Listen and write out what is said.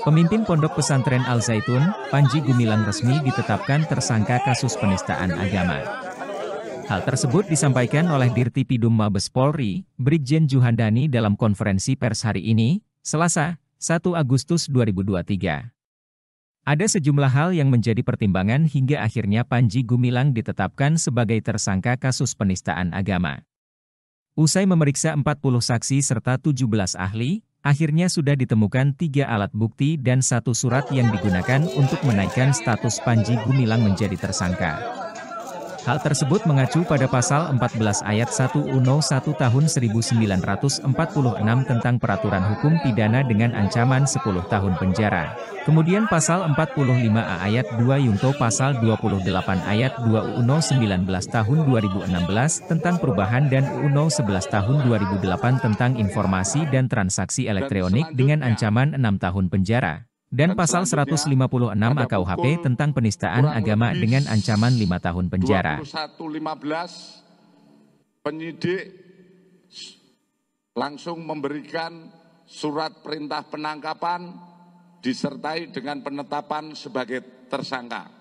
Pemimpin Pondok Pesantren Al Zaitun, Panji Gumilang resmi ditetapkan tersangka kasus penistaan agama. Hal tersebut disampaikan oleh pidum Mabes Polri, Brigjen Juhandani dalam konferensi pers hari ini, Selasa, 1 Agustus 2023. Ada sejumlah hal yang menjadi pertimbangan hingga akhirnya Panji Gumilang ditetapkan sebagai tersangka kasus penistaan agama. Usai memeriksa 40 saksi serta 17 ahli, Akhirnya sudah ditemukan tiga alat bukti dan satu surat yang digunakan untuk menaikkan status Panji Gumilang menjadi tersangka. Hal tersebut mengacu pada pasal 14 ayat 1 UNO 1 tahun 1946 tentang peraturan hukum pidana dengan ancaman 10 tahun penjara. Kemudian pasal 45A ayat 2 Yungto pasal 28 ayat 2 UNO 19 tahun 2016 tentang perubahan dan UNO 11 tahun 2008 tentang informasi dan transaksi elektronik dengan ancaman 6 tahun penjara dan pasal 156 ya. AKUHP tentang penistaan agama dengan ancaman 5 tahun penjara. 21.15 penyidik langsung memberikan surat perintah penangkapan disertai dengan penetapan sebagai tersangka.